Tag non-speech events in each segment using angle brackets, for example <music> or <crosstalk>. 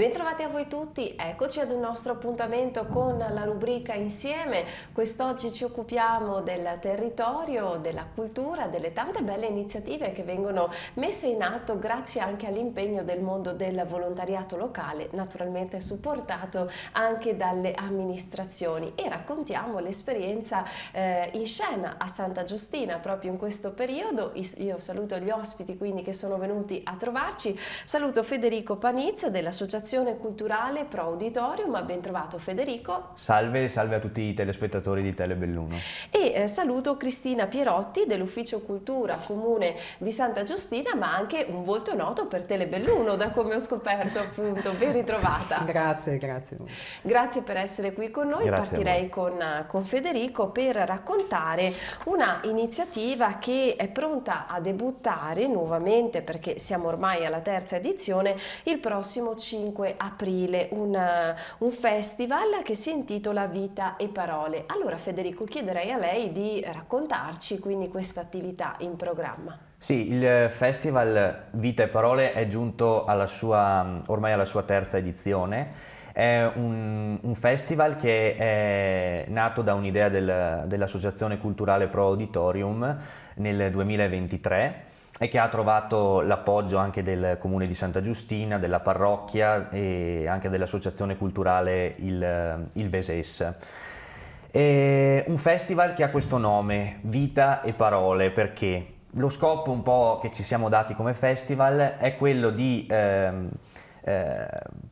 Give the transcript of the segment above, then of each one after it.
Bentrovati a voi tutti, eccoci ad un nostro appuntamento con la rubrica Insieme. Quest'oggi ci occupiamo del territorio, della cultura, delle tante belle iniziative che vengono messe in atto grazie anche all'impegno del mondo del volontariato locale, naturalmente supportato anche dalle amministrazioni e raccontiamo l'esperienza eh, in scena a Santa Giustina proprio in questo periodo. Io saluto gli ospiti quindi che sono venuti a trovarci, saluto Federico Panizza dell'Associazione programmazione culturale pro Auditorium. ben trovato Federico. Salve, salve a tutti i telespettatori di Telebelluno. E eh, saluto Cristina Pierotti dell'Ufficio Cultura Comune di Santa Giustina, ma anche un volto noto per Telebelluno, da come ho scoperto appunto, ben ritrovata. <laughs> grazie, grazie. Grazie per essere qui con noi, grazie partirei con, eh, con Federico per raccontare una iniziativa che è pronta a debuttare nuovamente perché siamo ormai alla terza edizione il prossimo 5 25 aprile una, eh, un festival che si intitola Vita e Parole. Allora Federico chiederei a lei di raccontarci quindi questa attività in programma. Sì, il festival Vita e Parole è giunto alla sua, ormai alla sua terza edizione è un, un, festival che è nato da un'idea del, dell'Associazione Culturale Pro Auditorium nel 2023 e che ha trovato l'appoggio anche del comune di Santa Giustina, della parrocchia e anche dell'associazione culturale Il, eh, Il Veses. È un festival che ha questo nome, Vita e Parole, perché lo scopo un po' che ci siamo dati come festival è quello di... Ehm, eh,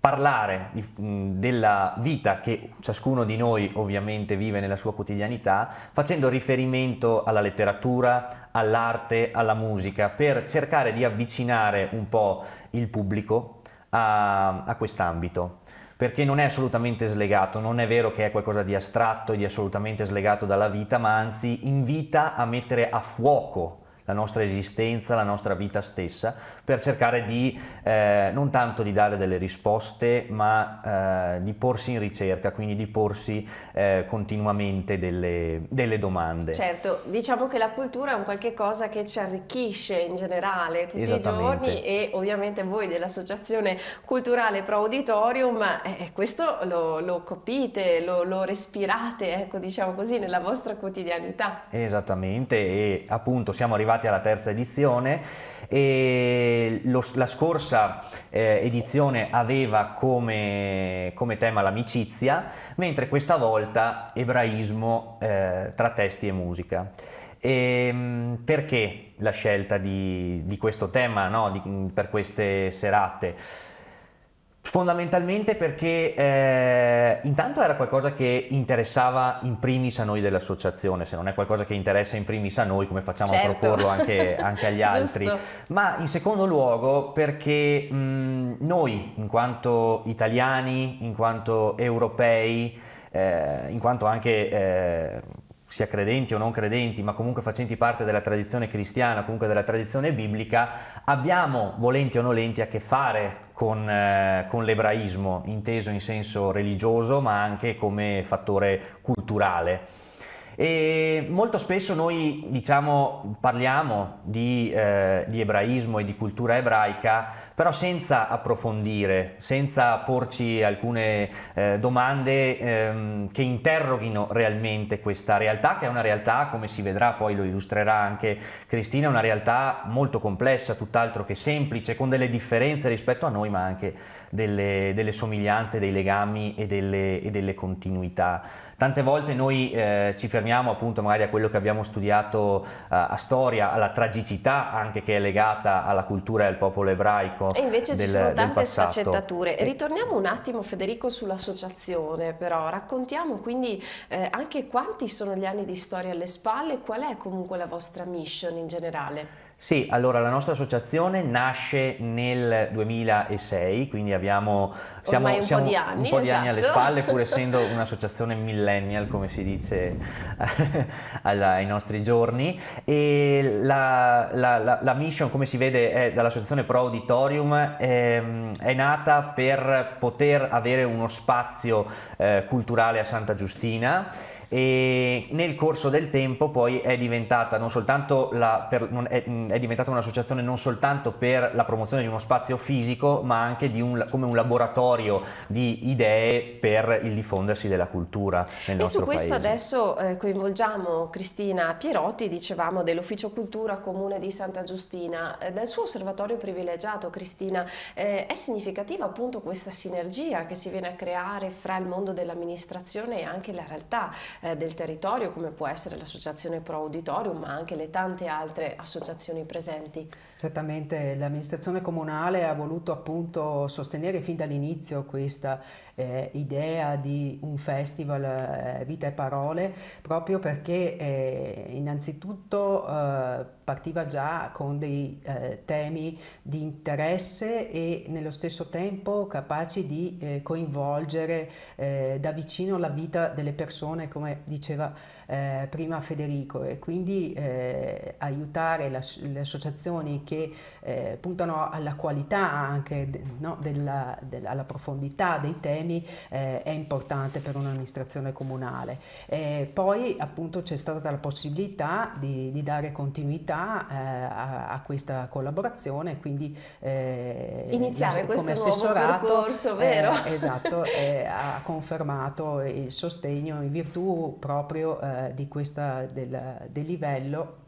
parlare di, mh, della vita che ciascuno di noi ovviamente vive nella sua quotidianità, facendo riferimento alla letteratura, all'arte, alla musica, per cercare di avvicinare un po' il pubblico a, a quest'ambito perché non è assolutamente slegato, non è vero che è qualcosa di astratto e di assolutamente slegato dalla vita, ma anzi invita a mettere a fuoco la nostra esistenza, la nostra vita stessa, per cercare di eh, non tanto di dare delle risposte, ma eh, di porsi in ricerca, quindi di porsi eh, continuamente delle, delle, domande. Certo, diciamo che la cultura è un qualche cosa che ci arricchisce in generale tutti i giorni e ovviamente voi dell'Associazione Culturale Pro Auditorium eh, eh, questo lo, lo copite, lo, lo respirate, ecco diciamo così, nella vostra quotidianità. Esattamente e appunto siamo arrivati arrivati alla terza edizione e lo, la scorsa eh, edizione aveva come, come, tema l'amicizia, mentre questa volta ebraismo eh, tra testi e musica. E, ehm, perché la scelta di, di questo tema no? di, per queste serate? Fondamentalmente perché eh, intanto era qualcosa che interessava in primis a noi dell'associazione, se non è qualcosa che interessa in primis a noi come facciamo certo. a proporlo anche, anche agli <laughs> altri, ma in secondo luogo perché mh, mm, noi in quanto italiani, in quanto europei, eh, in quanto anche... Eh, sia credenti o non credenti, ma comunque facenti parte della tradizione cristiana, comunque della tradizione biblica, abbiamo, volenti o nolenti, a che fare con, eh, con l'ebraismo, inteso in senso religioso ma anche come fattore culturale. E molto spesso noi diciamo, parliamo di, eh, di ebraismo e di cultura ebraica però senza approfondire, senza porci alcune eh, domande ehm, che interroghino realmente questa realtà, che è una realtà, come si vedrà poi lo illustrerà anche Cristina, una realtà molto complessa, tutt'altro che semplice, con delle differenze rispetto a noi, ma anche delle, delle somiglianze, dei legami e delle, e delle continuità. Tante volte noi eh, ci fermiamo appunto magari a quello che abbiamo studiato eh, a storia, alla tragicità anche che è legata alla cultura e al popolo ebraico. E invece del, ci sono tante sfaccettature. Ritorniamo un attimo Federico sull'associazione però, raccontiamo quindi eh, anche quanti sono gli anni di storia alle spalle e qual è comunque la vostra mission in generale? Sì, allora la nostra associazione nasce nel 2006, quindi abbiamo siamo, un siamo po' di anni, un po' di esatto. anni alle esatto. spalle, pur <laughs> essendo un'associazione millennial, come si dice <laughs> alla, ai nostri giorni. E la, la, la, la, mission, come si vede, è dall'associazione Pro Auditorium, è, ehm, è nata per poter avere uno spazio eh, culturale a Santa Giustina e nel corso del tempo poi è diventata non soltanto la, per, non, è, Mm, è diventata un'associazione non soltanto per la promozione di uno spazio fisico, ma anche un, come un laboratorio di idee per il diffondersi della cultura nel e nostro paese. E su questo paese. adesso eh, coinvolgiamo Cristina Pierotti, dicevamo, dell'Ufficio Cultura Comune di Santa Giustina, eh, del suo osservatorio privilegiato. Cristina, eh, è significativa appunto questa sinergia che si viene a creare fra il mondo dell'amministrazione e anche la realtà eh, del territorio, come può essere l'associazione Pro Auditorium, ma anche le tante altre associazioni amministrazioni presenti. Certamente l'amministrazione comunale ha voluto appunto sostenere fin dall'inizio questa eh, idea di un festival eh, Vita e Parole proprio perché eh, innanzitutto eh, partiva già con dei eh, temi di interesse e nello stesso tempo capaci di eh, coinvolgere eh, da vicino la vita delle persone, come diceva eh, prima Federico, e quindi eh, aiutare la, le associazioni che eh, puntano alla qualità anche no, della, della, alla profondità dei temi è importante per un'amministrazione comunale. poi appunto c'è stata la possibilità di, di dare continuità possibilità eh, a, a, questa collaborazione, quindi eh, iniziare questo assessorato, percorso, eh, vero? Eh, <laughs> esatto, ha confermato il sostegno in virtù proprio eh, di questa, del, del livello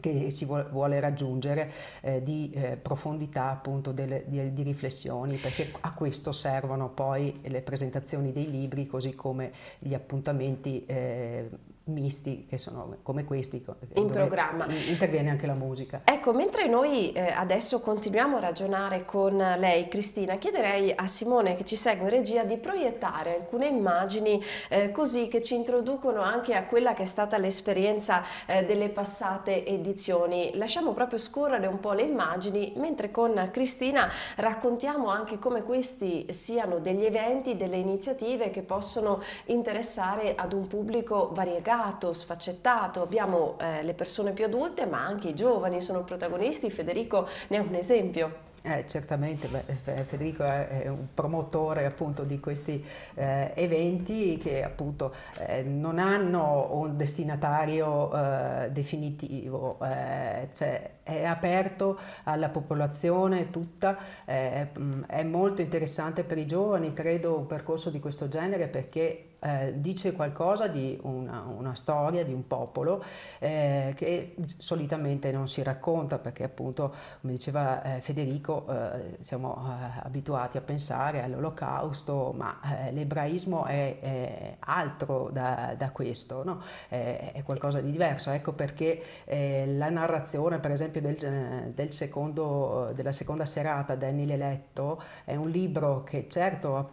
che si vuole raggiungere eh, di eh, profondità appunto delle, di, di, riflessioni perché a questo servono poi le presentazioni dei libri così come gli appuntamenti eh, misti che sono come questi in programma interviene anche la musica ecco mentre noi eh, adesso continuiamo a ragionare con lei Cristina chiederei a Simone che ci segue in regia di proiettare alcune immagini eh, così che ci introducono anche a quella che è stata l'esperienza eh, delle passate edizioni lasciamo proprio scorrere un po' le immagini mentre con Cristina raccontiamo anche come questi siano degli eventi delle iniziative che possono interessare ad un pubblico variegato variegato, sfaccettato, abbiamo eh, le persone più adulte ma anche i giovani sono protagonisti, Federico ne è un esempio. Eh, certamente, beh, Federico è un promotore appunto di questi eh, eventi che appunto eh, non hanno un destinatario eh, definitivo, eh, cioè è aperto alla popolazione tutta, eh, è molto interessante per i giovani, credo un percorso di questo genere perché eh, dice qualcosa di una, una, storia di un popolo eh, che solitamente non si racconta perché appunto come diceva eh, Federico eh, siamo eh, abituati a pensare all'olocausto ma eh, l'ebraismo è, è, altro da, da questo no? è, è, qualcosa di diverso ecco perché la narrazione per esempio del, del secondo, della seconda serata Daniele Letto, è un libro che certo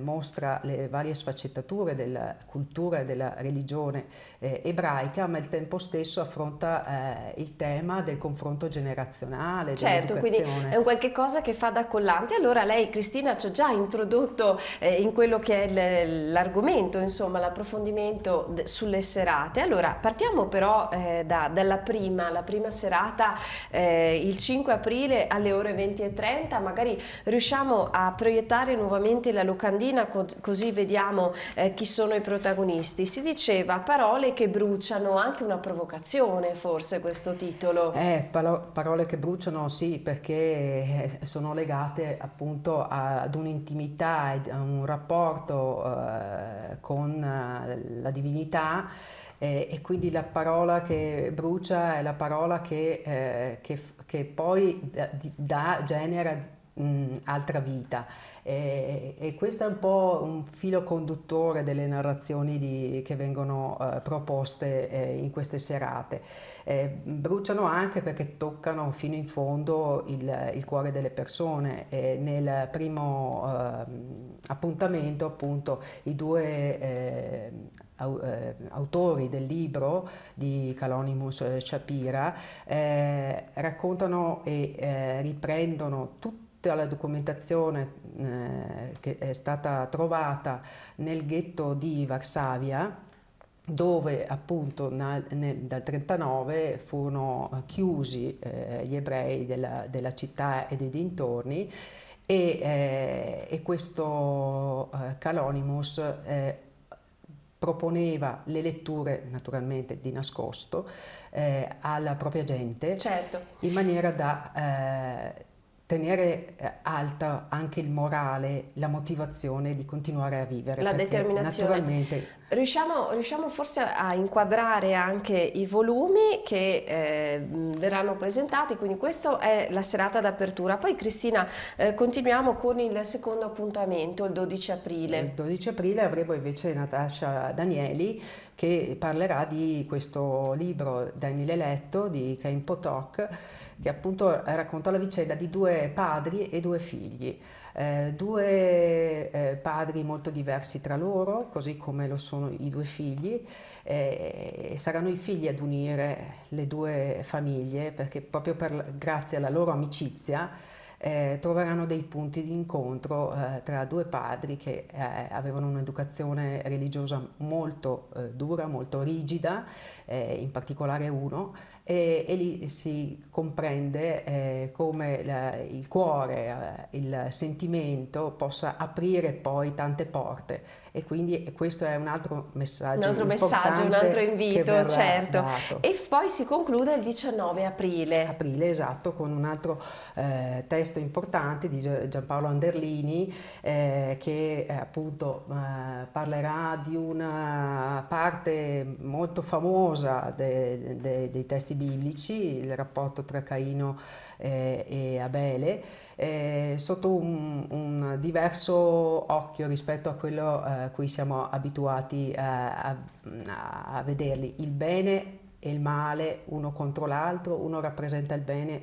mostra le varie sfaccettature cultura della, cultura e della religione eh, ebraica, ma al tempo stesso affronta eh, il tema del confronto generazionale. Certo, quindi è un qualche cosa che fa da collante. Allora lei, Cristina, ci ha già introdotto eh, in quello che è l'argomento, insomma, l'approfondimento sulle serate. Allora, partiamo però eh, da, dalla prima, la prima serata eh, il 5 aprile alle ore 20.30, magari riusciamo a proiettare nuovamente la locandina così vediamo eh, chi sono i protagonisti. Si diceva parole che bruciano, anche una provocazione forse questo titolo. Eh, paro parole che bruciano sì, perché eh, sono legate appunto ad un'intimità, a un rapporto eh, con eh, la divinità. Eh, e quindi la parola che brucia è la parola che, eh, che, che poi da, da genera mh, altra vita. E, e, questo è un po' un filo conduttore delle narrazioni di, che vengono eh, proposte eh, in queste serate. Eh, bruciano anche perché toccano fino in fondo il, il cuore delle persone. nel primo ehm, appuntamento, appunto, i due eh, eh, autori del libro di Calonimus eh, Shapira raccontano e riprendono tutto tutta la documentazione eh, che è stata trovata nel ghetto di Varsavia, dove appunto na, nel, dal 39 furono chiusi eh, gli ebrei della, della, città e dei dintorni e, eh, e questo eh, Calonimus eh, proponeva le letture naturalmente di nascosto eh, alla propria gente certo. in maniera da eh, tenere eh, alta anche il morale, la motivazione di continuare a vivere. La determinazione. Naturalmente. Riusciamo, riusciamo, forse a inquadrare anche i volumi che eh, verranno presentati, quindi questa è la serata d'apertura. Poi Cristina eh, continuiamo con il secondo appuntamento, il 12 aprile. Il 12 aprile avremo invece Natascia Danieli che parlerà di questo libro Daniele Letto di Cain Potok che appunto raccontò la vicenda di due padri e due figli. Eh, due eh, padri molto diversi tra loro, così come lo sono i due figli, eh, e saranno i figli ad unire le due famiglie perché proprio per, grazie alla loro amicizia eh, troveranno dei punti di incontro eh, tra due padri che eh, avevano un'educazione religiosa molto dura, molto rigida, in particolare uno e, e lì si comprende eh, come la, il cuore, eh, il sentimento possa aprire poi tante porte e quindi questo è un altro messaggio. Un altro messaggio, un altro invito, certo. Dato. E poi si conclude il 19 aprile. Aprile, esatto, con un altro eh, testo importante di Giampaolo Anderlini eh, che eh, appunto parlerà di una parte molto famosa de, de, dei testi biblici, il rapporto tra Caino eh, e Abele, eh, sotto un, un, diverso occhio rispetto a quello eh, a cui siamo abituati eh, a, a vederli. Il bene e il male uno contro l'altro, uno rappresenta il bene,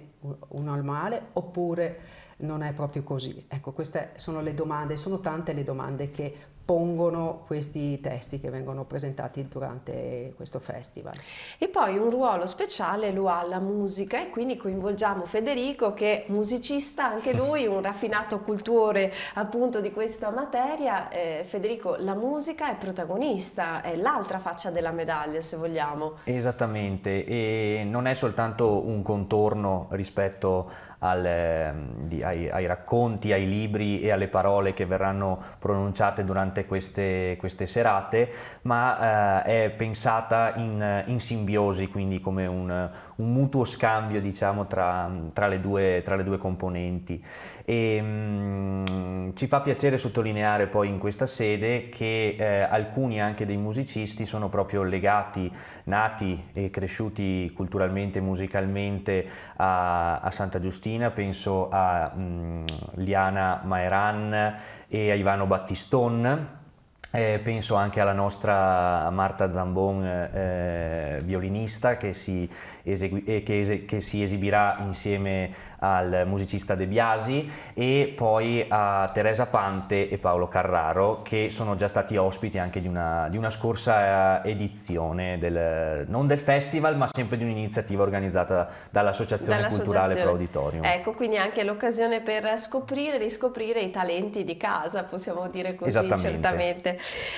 uno il male, oppure non è proprio così? Ecco, queste sono le domande, sono tante le domande che pongono questi testi che vengono presentati durante questo festival. E poi un ruolo speciale lo ha la musica e quindi coinvolgiamo Federico che è musicista, anche <laughs> lui un raffinato cultore appunto di questa materia. Eh, Federico, la musica è protagonista, è l'altra faccia della medaglia se vogliamo. Esattamente e non è soltanto un contorno rispetto al, ehm, di, ai, ai, racconti, ai libri e alle parole che verranno pronunciate durante durante queste, queste serate, ma eh, è pensata in, in, simbiosi, quindi come un, un mutuo scambio diciamo, tra, tra, le due, tra, le due, componenti. E, mh, mm, ci fa piacere sottolineare poi in questa sede che eh, alcuni anche dei musicisti sono proprio legati nati e cresciuti culturalmente e musicalmente a, a, Santa Giustina, penso a mh, mm, Liana Maeran e a Ivano Battiston, eh, penso anche alla nostra Marta Zambon, eh, eh violinista, che si esegui- eh, che, es- che, si esibirà insieme al musicista De Biasi e poi a Teresa Pante e Paolo Carraro che sono già stati ospiti anche di una, di una scorsa eh, edizione del, non del festival ma sempre di un'iniziativa organizzata dall'Associazione, dall'associazione. Culturale Pro Ecco, quindi anche l'occasione per scoprire e riscoprire i talenti di casa, possiamo dire così certamente.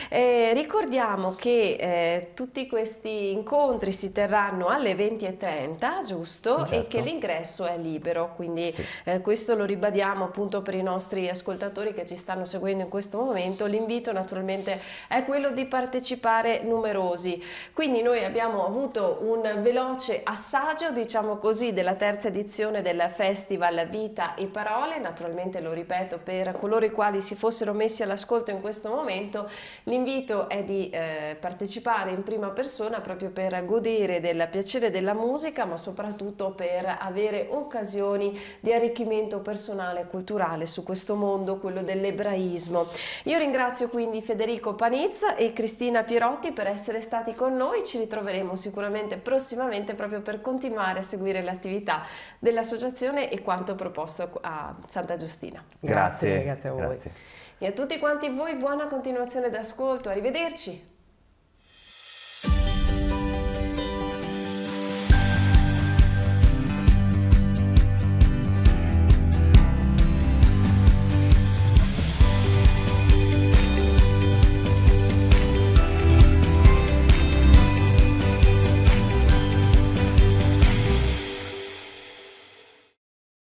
Eh, ricordiamo che eh, tutti questi incontri si terranno alle 20.30 20.30, giusto? Sì, certo. E che certo. l'ingresso è libero, quindi sì. eh, questo lo ribadiamo appunto per i nostri ascoltatori che ci stanno seguendo in questo momento. L'invito naturalmente è quello di partecipare numerosi. Quindi noi abbiamo avuto un veloce assaggio, diciamo così, della terza edizione del Festival Vita e Parole, naturalmente lo ripeto per coloro i quali si fossero messi all'ascolto in questo momento, l'invito è di eh, partecipare in prima persona proprio per godere del piacere della musica, ma soprattutto per avere occasioni di arricchimento personale e culturale su questo mondo, quello dell'ebraismo. Io ringrazio quindi Federico Panizza e Cristina Pierotti per essere stati con noi, ci ritroveremo sicuramente prossimamente proprio per continuare a seguire l'attività dell'associazione e quanto proposto a Santa Giustina. Grazie, grazie, grazie a voi. Grazie. E a tutti quanti voi buona continuazione d'ascolto, arrivederci!